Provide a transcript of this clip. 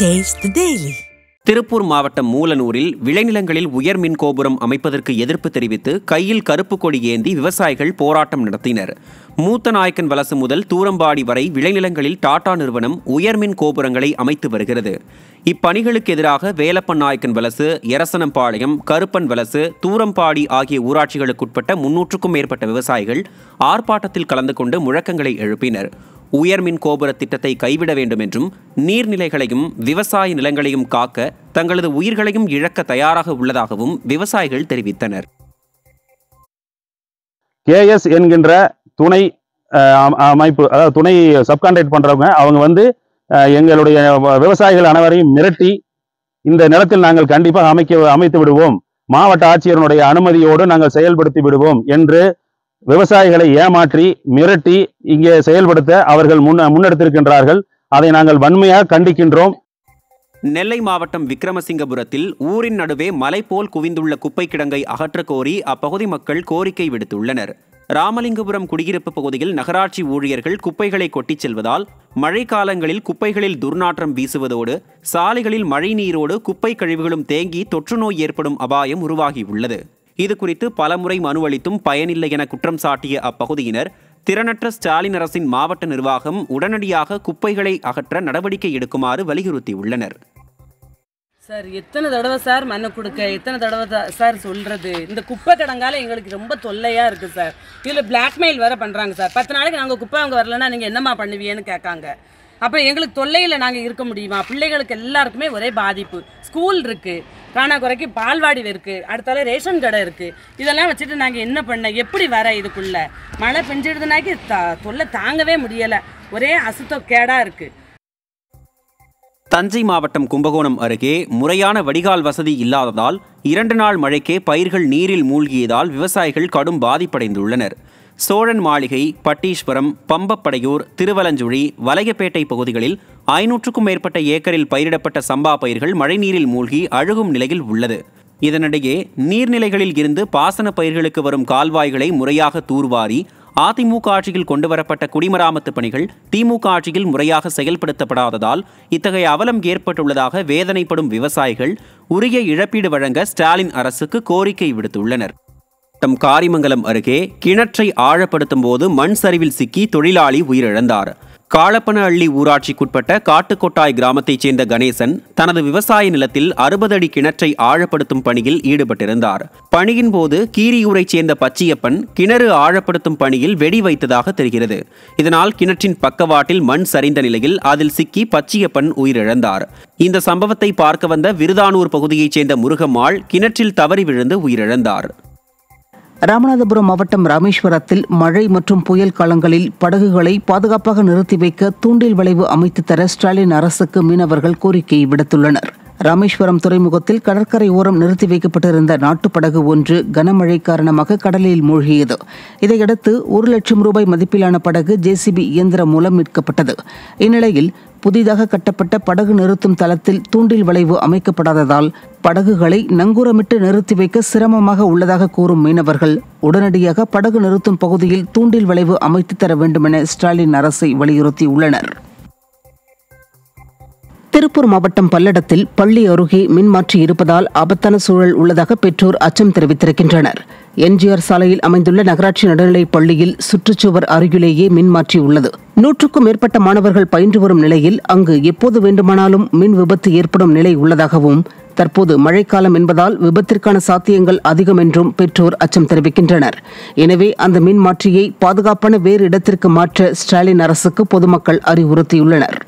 taste daily Tiruppur மாவட்டம் மூலனூரில் விளைநிலங்களில் உயர் மின் கோபுரம் அமைப்பதற்கு எதிர்ப்பு தெரிவித்து கையில் கருப்பு கொடி ஏந்தி விவசாயிகள் போராட்டம் நடத்தினர் மூத்த நாயக்கன் வலசு முதல் தூரம்பாடி வரை விளைநிலங்களில் டாடா நிறுவனம் உயர்மின் கோபுரங்களை அமைத்து வருகிறது இப்பணிகளுக்கு எதிராக வேலப்பன் நாயக்கன் வலசு எரசனம்பாளையம் கருப்பன் வலசு தூரம்பாடி ஆகிய ஊராட்சிகளுக்குட்பட்ட முன்னூற்றுக்கும் மேற்பட்ட விவசாயிகள் ஆர்ப்பாட்டத்தில் கலந்து கொண்டு முழக்கங்களை எழுப்பினர் உயர்மின் கோபுர திட்டத்தை கைவிட வேண்டும் என்றும் நீர்நிலைகளையும் விவசாய நிலங்களையும் காக்க தங்களது உயிர்களையும் இழக்க தயாராக உள்ளதாகவும் விவசாயிகள் தெரிவித்தனர் கேஎஸ் என்கின்ற துணை அமைப்பு அதாவது துணை சப்கான்ட்ராக்ட் பண்ணுறவங்க அவங்க வந்து எங்களுடைய விவசாயிகள் அனைவரையும் மிரட்டி இந்த நிலத்தில் நாங்கள் கண்டிப்பாக அமைக்க அமைத்து விடுவோம் மாவட்ட ஆட்சியரனுடைய அனுமதியோடு நாங்கள் செயல்படுத்தி விடுவோம் என்று விவசாயிகளை ஏமாற்றி மிரட்டி இங்கே செயல்படுத்த அவர்கள் முன்னெடுத்திருக்கின்றார்கள் அதை நாங்கள் வன்மையாக கண்டிக்கின்றோம் நெல்லை மாவட்டம் விக்ரமசிங்கபுரத்தில் ஊரின் நடுவே மலை போல் குவிந்துள்ள குப்பை கிடங்கை அகற்ற கோரி அப்பகுதி மக்கள் கோரிக்கை விடுத்துள்ளனர் ராமலிங்கபுரம் குடியிருப்பு பகுதியில் நகராட்சி ஊழியர்கள் குப்பைகளை கொட்டிச் செல்வதால் மழைக்காலங்களில் குப்பைகளில் துர்நாற்றம் வீசுவதோடு சாலைகளில் மழை நீரோடு குப்பை கழிவுகளும் தேங்கி தொற்றுநோய் ஏற்படும் அபாயம் உருவாகியுள்ளது இது குறித்து பலமுறை மனு அளித்தும் பயனில்லை என குற்றம் சாட்டிய அப்பகுதியினர் திறனற்ற ஸ்டாலின் அரசின் மாவட்ட நிர்வாகம் உடனடியாக குப்பைகளை அகற்ற நடவடிக்கை எடுக்குமாறு வலியுறுத்தியுள்ளனர் சார் எத்தனை தடவை சார் மண்ணை கொடுக்க எத்தனை தடவை சார் சொல்கிறது இந்த குப்பை கடங்கால எங்களுக்கு ரொம்ப தொல்லையாக இருக்குது சார் இதில் பிளாக்மெயில் வேறு பண்ணுறாங்க சார் பத்து நாளைக்கு நாங்கள் குப்பை அவங்க வரலன்னா நீங்கள் என்னம்மா பண்ணுவீங்கன்னு கேட்காங்க அப்போ எங்களுக்கு தொல்லையில் நாங்கள் இருக்க முடியுமா பிள்ளைகளுக்கு எல்லாருக்குமே ஒரே பாதிப்பு ஸ்கூல் இருக்குது காணாக்குறைக்கு பால்வாடி இருக்குது அடுத்தால ரேஷன் கடை இருக்குது இதெல்லாம் வச்சுட்டு நாங்கள் என்ன பண்ண எப்படி வர இதுக்குள்ளே மழை பெஞ்சிடுதுனாக்கி த தொல்லை தாங்கவே முடியலை ஒரே அசுத்த கேடாக இருக்குது தஞ்சை மாவட்டம் கும்பகோணம் அருகே முறையான வடிகால் வசதி இல்லாததால் இரண்டு நாள் மழைக்கே பயிர்கள் நீரில் மூழ்கியதால் விவசாயிகள் கடும் பாதிப்படைந்துள்ளனர் சோழன் மாளிகை பட்டீஸ்வரம் பம்பப்படையூர் திருவலஞ்சுழி வலையப்பேட்டை பகுதிகளில் ஐநூற்றுக்கும் மேற்பட்ட ஏக்கரில் பயிரிடப்பட்ட சம்பா பயிர்கள் மழைநீரில் மூழ்கி அழுகும் நிலையில் உள்ளது இதனிடையே நீர்நிலைகளில் இருந்து பாசன பயிர்களுக்கு வரும் கால்வாய்களை முறையாக தூர்வாரி அதிமுக ஆட்சியில் கொண்டுவரப்பட்ட குடிமராமத்து பணிகள் திமுக ஆட்சியில் முறையாக செயல்படுத்தப்படாததால் இத்தகைய அவலம் ஏற்பட்டுள்ளதாக வேதனைப்படும் விவசாயிகள் உரிய இழப்பீடு வழங்க ஸ்டாலின் அரசுக்கு கோரிக்கை விடுத்துள்ளனர் தம் காரிமங்கலம் அருகே கிணற்றை ஆழப்படுத்தும் போது மண் சரிவில் சிக்கி தொழிலாளி உயிரிழந்தார் அள்ளி ஊராட்சிக்குட்பட்ட காட்டுக்கொட்டாய் கிராமத்தைச் சேர்ந்த கணேசன் தனது விவசாய நிலத்தில் அறுபது அடி கிணற்றை ஆழப்படுத்தும் பணியில் ஈடுபட்டிருந்தார் பணியின் போது கீரியூரைச் சேர்ந்த பச்சியப்பன் கிணறு ஆழப்படுத்தும் பணியில் வெடி வைத்ததாக தெரிகிறது இதனால் கிணற்றின் பக்கவாட்டில் மண் சரிந்த நிலையில் அதில் சிக்கி பச்சியப்பன் உயிரிழந்தார் இந்த சம்பவத்தை பார்க்க வந்த விருதானூர் பகுதியைச் சேர்ந்த முருகம்மாள் கிணற்றில் தவறி விழுந்து உயிரிழந்தார் ராமநாதபுரம் மாவட்டம் ராமேஸ்வரத்தில் மழை மற்றும் புயல் காலங்களில் படகுகளை பாதுகாப்பாக நிறுத்தி வைக்க தூண்டில் வளைவு அமைத்து தர ஸ்டாலின் அரசுக்கு மீனவர்கள் கோரிக்கை விடுத்துள்ளனர் ராமேஸ்வரம் துறைமுகத்தில் கடற்கரை ஓரம் நிறுத்தி வைக்கப்பட்டிருந்த நாட்டுப்படகு ஒன்று கனமழை காரணமாக கடலில் மூழ்கியது இதையடுத்து ஒரு லட்சம் ரூபாய் மதிப்பிலான படகு ஜேசிபி இயந்திரம் மூலம் மீட்கப்பட்டது இந்நிலையில் புதிதாக கட்டப்பட்ட படகு நிறுத்தும் தளத்தில் தூண்டில் வளைவு அமைக்கப்படாததால் படகுகளை நங்கூரமிட்டு நிறுத்தி வைக்க சிரமமாக உள்ளதாக கூறும் மீனவர்கள் உடனடியாக படகு நிறுத்தும் பகுதியில் தூண்டில் வளைவு அமைத்து தர வேண்டுமென ஸ்டாலின் அரசை வலியுறுத்தியுள்ளனா் திருப்பூர் மாவட்டம் பல்லடத்தில் பள்ளி அருகே மின்மாற்றி இருப்பதால் ஆபத்தான சூழல் உள்ளதாக பெற்றோர் அச்சம் தெரிவித்திருக்கின்றனர் என்ஜிஆர் சாலையில் அமைந்துள்ள நகராட்சி நடுநிலைப் பள்ளியில் சுற்றுச்சுவர் அருகிலேயே மின்மாற்றி உள்ளது நூற்றுக்கும் மேற்பட்ட மாணவர்கள் பயின்று வரும் நிலையில் அங்கு எப்போது வேண்டுமானாலும் மின் விபத்து ஏற்படும் நிலை உள்ளதாகவும் தற்போது மழைக்காலம் என்பதால் விபத்திற்கான சாத்தியங்கள் அதிகம் என்றும் பெற்றோர் அச்சம் தெரிவிக்கின்றனர் எனவே அந்த மின்மாற்றியை பாதுகாப்பான வேறு இடத்திற்கு மாற்ற ஸ்டாலின் அரசுக்கு பொதுமக்கள் அறிவுறுத்தியுள்ளனர்